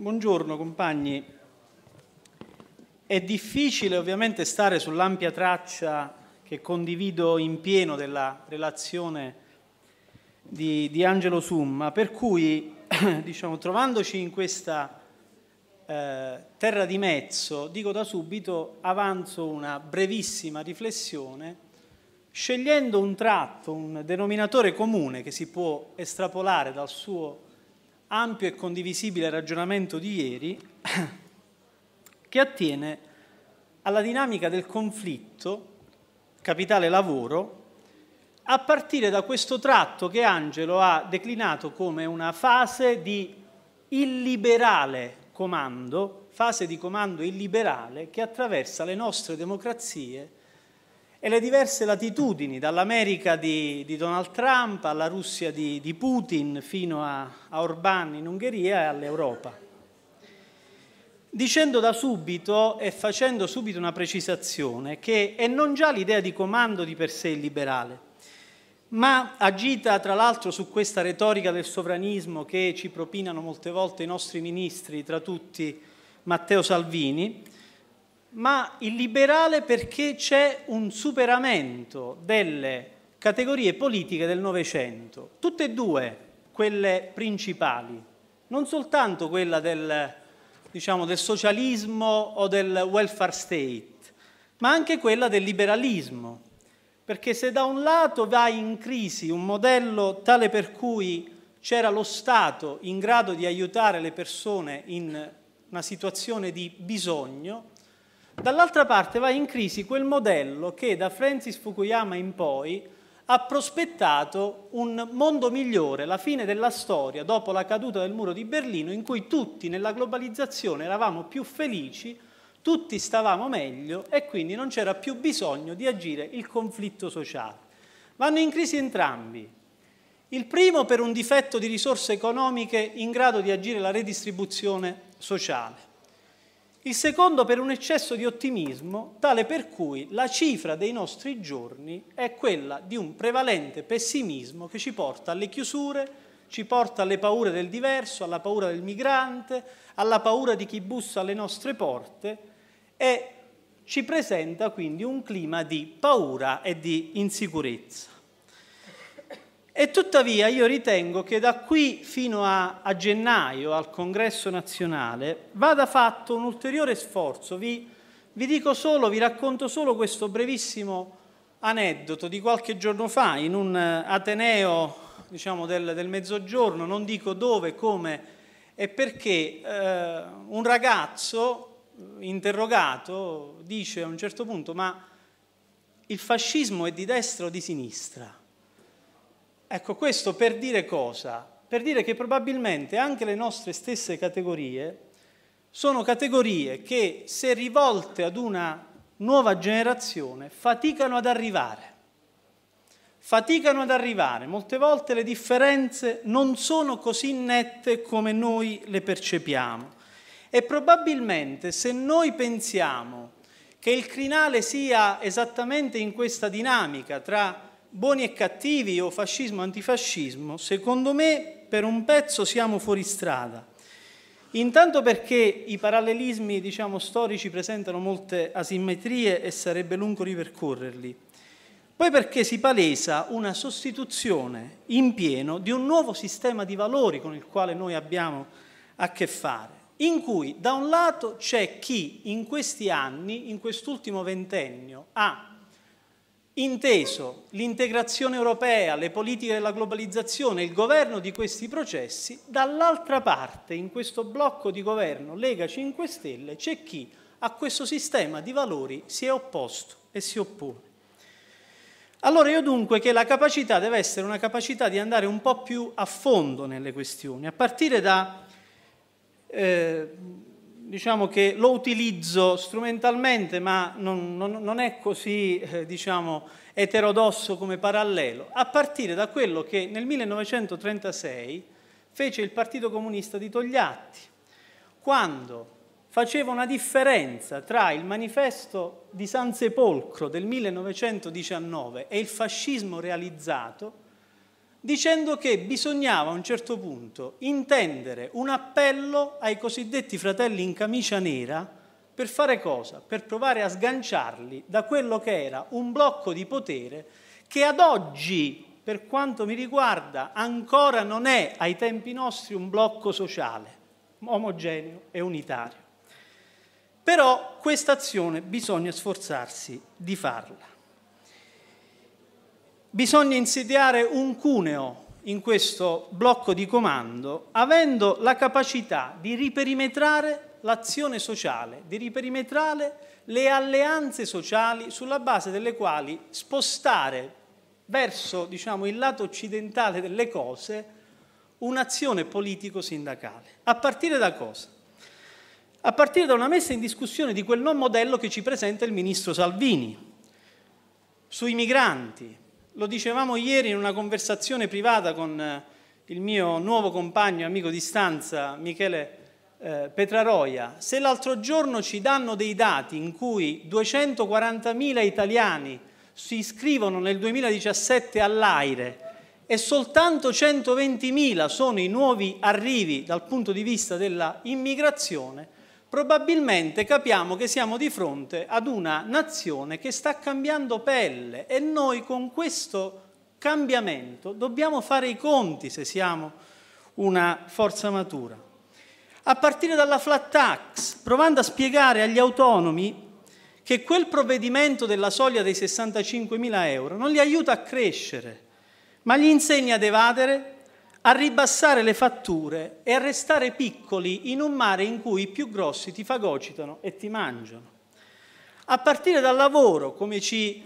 Buongiorno compagni. È difficile ovviamente stare sull'ampia traccia che condivido in pieno della relazione di, di Angelo Summa, per cui diciamo, trovandoci in questa eh, terra di mezzo, dico da subito, avanzo una brevissima riflessione, scegliendo un tratto, un denominatore comune che si può estrapolare dal suo ampio e condivisibile ragionamento di ieri che attiene alla dinamica del conflitto capitale-lavoro a partire da questo tratto che Angelo ha declinato come una fase di illiberale comando, fase di comando illiberale che attraversa le nostre democrazie e le diverse latitudini, dall'America di, di Donald Trump alla Russia di, di Putin fino a, a Orbán in Ungheria e all'Europa. Dicendo da subito e facendo subito una precisazione che è non già l'idea di comando di per sé illiberale, ma agita tra l'altro su questa retorica del sovranismo che ci propinano molte volte i nostri ministri, tra tutti Matteo Salvini, ma il liberale perché c'è un superamento delle categorie politiche del Novecento, tutte e due quelle principali, non soltanto quella del, diciamo, del socialismo o del welfare state, ma anche quella del liberalismo. Perché se da un lato va in crisi un modello tale per cui c'era lo Stato in grado di aiutare le persone in una situazione di bisogno, Dall'altra parte va in crisi quel modello che da Francis Fukuyama in poi ha prospettato un mondo migliore, la fine della storia dopo la caduta del muro di Berlino in cui tutti nella globalizzazione eravamo più felici, tutti stavamo meglio e quindi non c'era più bisogno di agire il conflitto sociale. Vanno in crisi entrambi. Il primo per un difetto di risorse economiche in grado di agire la redistribuzione sociale il secondo per un eccesso di ottimismo, tale per cui la cifra dei nostri giorni è quella di un prevalente pessimismo che ci porta alle chiusure, ci porta alle paure del diverso, alla paura del migrante, alla paura di chi bussa alle nostre porte e ci presenta quindi un clima di paura e di insicurezza. E tuttavia io ritengo che da qui fino a, a gennaio, al congresso nazionale, vada fatto un ulteriore sforzo. Vi, vi dico solo, vi racconto solo questo brevissimo aneddoto di qualche giorno fa in un eh, Ateneo diciamo, del, del, mezzogiorno, non dico dove, come e perché eh, un ragazzo eh, interrogato dice a un certo punto ma il fascismo è di destra o di sinistra? Ecco, questo per dire cosa? Per dire che probabilmente anche le nostre stesse categorie sono categorie che, se rivolte ad una nuova generazione, faticano ad arrivare. Faticano ad arrivare, molte volte le differenze non sono così nette come noi le percepiamo. E probabilmente se noi pensiamo che il crinale sia esattamente in questa dinamica tra buoni e cattivi o fascismo e antifascismo, secondo me per un pezzo siamo fuori strada. Intanto perché i parallelismi diciamo, storici presentano molte asimmetrie e sarebbe lungo ripercorrerli. Poi perché si palesa una sostituzione in pieno di un nuovo sistema di valori con il quale noi abbiamo a che fare, in cui da un lato c'è chi in questi anni, in quest'ultimo ventennio, ha inteso l'integrazione europea, le politiche della globalizzazione, il governo di questi processi, dall'altra parte in questo blocco di governo Lega 5 Stelle c'è chi a questo sistema di valori si è opposto e si oppone. Allora io dunque che la capacità deve essere una capacità di andare un po' più a fondo nelle questioni, a partire da... Eh, diciamo che lo utilizzo strumentalmente, ma non, non, non è così eh, diciamo, eterodosso come parallelo, a partire da quello che nel 1936 fece il Partito Comunista di Togliatti, quando faceva una differenza tra il manifesto di San Sepolcro del 1919 e il fascismo realizzato dicendo che bisognava a un certo punto intendere un appello ai cosiddetti fratelli in camicia nera per fare cosa? Per provare a sganciarli da quello che era un blocco di potere che ad oggi, per quanto mi riguarda, ancora non è ai tempi nostri un blocco sociale, omogeneo e unitario. Però questa azione bisogna sforzarsi di farla bisogna insediare un cuneo in questo blocco di comando avendo la capacità di riperimetrare l'azione sociale, di riperimetrare le alleanze sociali sulla base delle quali spostare verso diciamo, il lato occidentale delle cose un'azione politico-sindacale. A partire da cosa? A partire da una messa in discussione di quel non modello che ci presenta il ministro Salvini sui migranti, lo dicevamo ieri in una conversazione privata con eh, il mio nuovo compagno, amico di stanza, Michele eh, Petraroia. Se l'altro giorno ci danno dei dati in cui 240.000 italiani si iscrivono nel 2017 all'AIRE e soltanto 120.000 sono i nuovi arrivi dal punto di vista dell'immigrazione, immigrazione, probabilmente capiamo che siamo di fronte ad una nazione che sta cambiando pelle e noi con questo cambiamento dobbiamo fare i conti se siamo una forza matura. A partire dalla flat tax, provando a spiegare agli autonomi che quel provvedimento della soglia dei 65.000 euro non li aiuta a crescere, ma gli insegna ad evadere a ribassare le fatture e a restare piccoli in un mare in cui i più grossi ti fagocitano e ti mangiano. A partire dal lavoro, come ci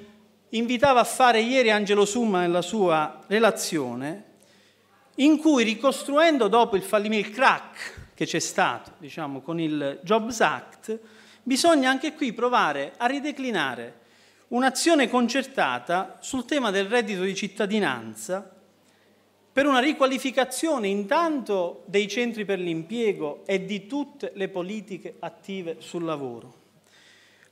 invitava a fare ieri Angelo Summa nella sua relazione, in cui ricostruendo dopo il fallimento, il crack che c'è stato, diciamo, con il Jobs Act, bisogna anche qui provare a rideclinare un'azione concertata sul tema del reddito di cittadinanza per una riqualificazione intanto dei centri per l'impiego e di tutte le politiche attive sul lavoro.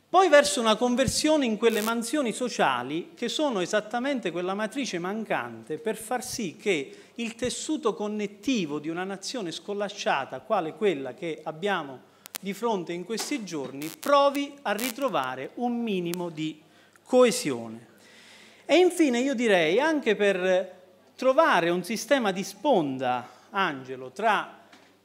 Poi verso una conversione in quelle mansioni sociali che sono esattamente quella matrice mancante per far sì che il tessuto connettivo di una nazione scolasciata, quale quella che abbiamo di fronte in questi giorni, provi a ritrovare un minimo di coesione. E infine io direi, anche per trovare un sistema di sponda, Angelo, tra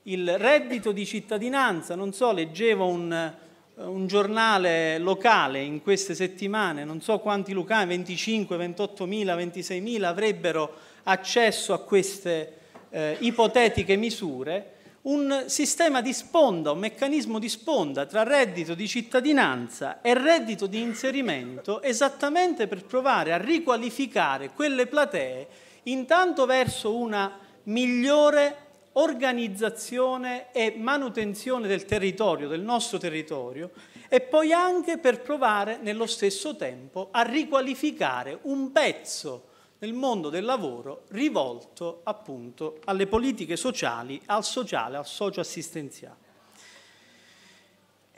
il reddito di cittadinanza, non so, leggevo un, un giornale locale in queste settimane, non so quanti lucani, 25, 28 mila, 26 mila avrebbero accesso a queste eh, ipotetiche misure, un sistema di sponda, un meccanismo di sponda tra reddito di cittadinanza e reddito di inserimento esattamente per provare a riqualificare quelle platee intanto verso una migliore organizzazione e manutenzione del territorio, del nostro territorio, e poi anche per provare nello stesso tempo a riqualificare un pezzo nel mondo del lavoro rivolto appunto alle politiche sociali, al sociale, al socio-assistenziale.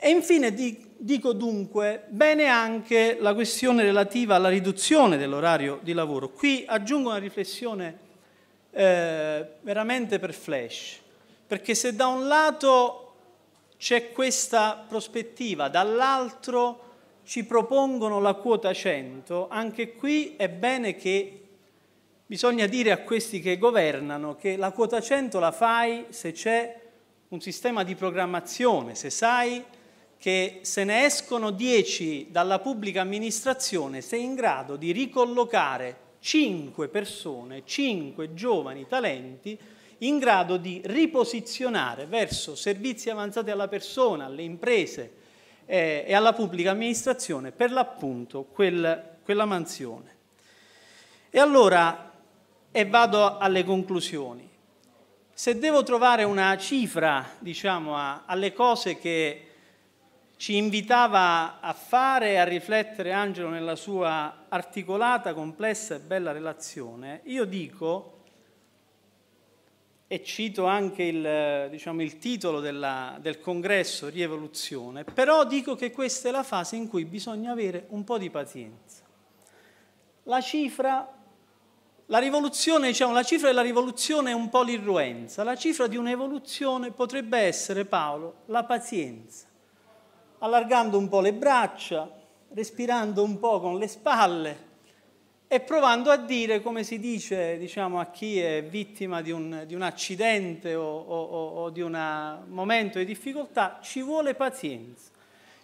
E infine dico dunque bene anche la questione relativa alla riduzione dell'orario di lavoro. Qui aggiungo una riflessione eh, veramente per flash, perché se da un lato c'è questa prospettiva, dall'altro ci propongono la quota 100, anche qui è bene che bisogna dire a questi che governano che la quota 100 la fai se c'è un sistema di programmazione, se sai che se ne escono 10 dalla pubblica amministrazione, sei in grado di ricollocare 5 persone, 5 giovani talenti in grado di riposizionare verso servizi avanzati alla persona, alle imprese eh, e alla pubblica amministrazione per l'appunto quel, quella mansione. E allora, e vado alle conclusioni, se devo trovare una cifra diciamo, a, alle cose che ci invitava a fare e a riflettere Angelo nella sua articolata, complessa e bella relazione, io dico, e cito anche il, diciamo, il titolo della, del congresso, Rievoluzione, però dico che questa è la fase in cui bisogna avere un po' di pazienza. La cifra, la rivoluzione, diciamo, la cifra della rivoluzione è un po' l'irruenza, la cifra di un'evoluzione potrebbe essere, Paolo, la pazienza allargando un po' le braccia, respirando un po' con le spalle e provando a dire, come si dice diciamo, a chi è vittima di un, di un accidente o, o, o di un momento di difficoltà, ci vuole pazienza.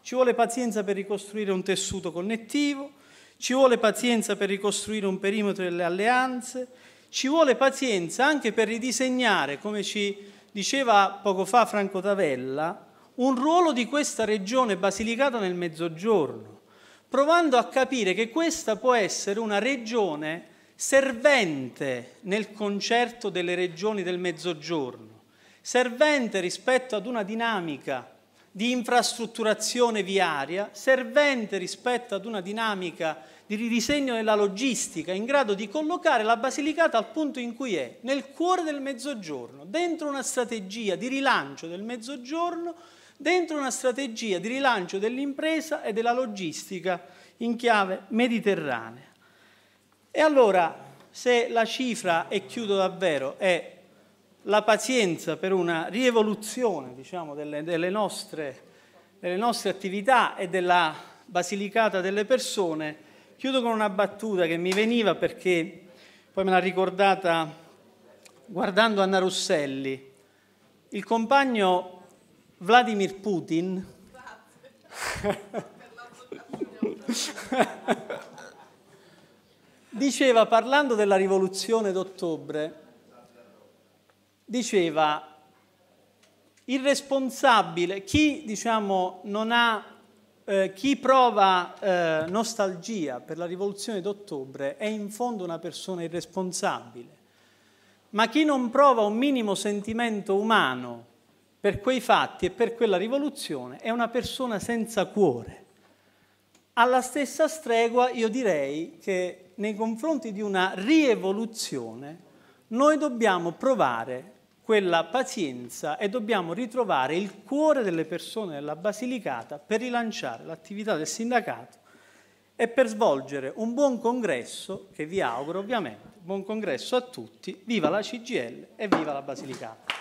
Ci vuole pazienza per ricostruire un tessuto connettivo, ci vuole pazienza per ricostruire un perimetro delle alleanze, ci vuole pazienza anche per ridisegnare, come ci diceva poco fa Franco Tavella, un ruolo di questa regione basilicata nel mezzogiorno, provando a capire che questa può essere una regione servente nel concerto delle regioni del mezzogiorno, servente rispetto ad una dinamica di infrastrutturazione viaria, servente rispetto ad una dinamica di ridisegno della logistica, in grado di collocare la Basilicata al punto in cui è, nel cuore del mezzogiorno, dentro una strategia di rilancio del mezzogiorno dentro una strategia di rilancio dell'impresa e della logistica in chiave mediterranea. E allora, se la cifra, e chiudo davvero, è la pazienza per una rievoluzione diciamo, delle, delle, nostre, delle nostre attività e della Basilicata delle persone, chiudo con una battuta che mi veniva perché poi me l'ha ricordata guardando Anna Rosselli. Il compagno Vladimir Putin. diceva, parlando della rivoluzione d'ottobre, diceva, il responsabile, chi diciamo non ha eh, chi prova eh, nostalgia per la rivoluzione d'ottobre è in fondo una persona irresponsabile, ma chi non prova un minimo sentimento umano per quei fatti e per quella rivoluzione è una persona senza cuore. Alla stessa stregua io direi che nei confronti di una rievoluzione noi dobbiamo provare quella pazienza e dobbiamo ritrovare il cuore delle persone della Basilicata per rilanciare l'attività del sindacato e per svolgere un buon congresso, che vi auguro ovviamente, buon congresso a tutti, viva la CGL e viva la Basilicata.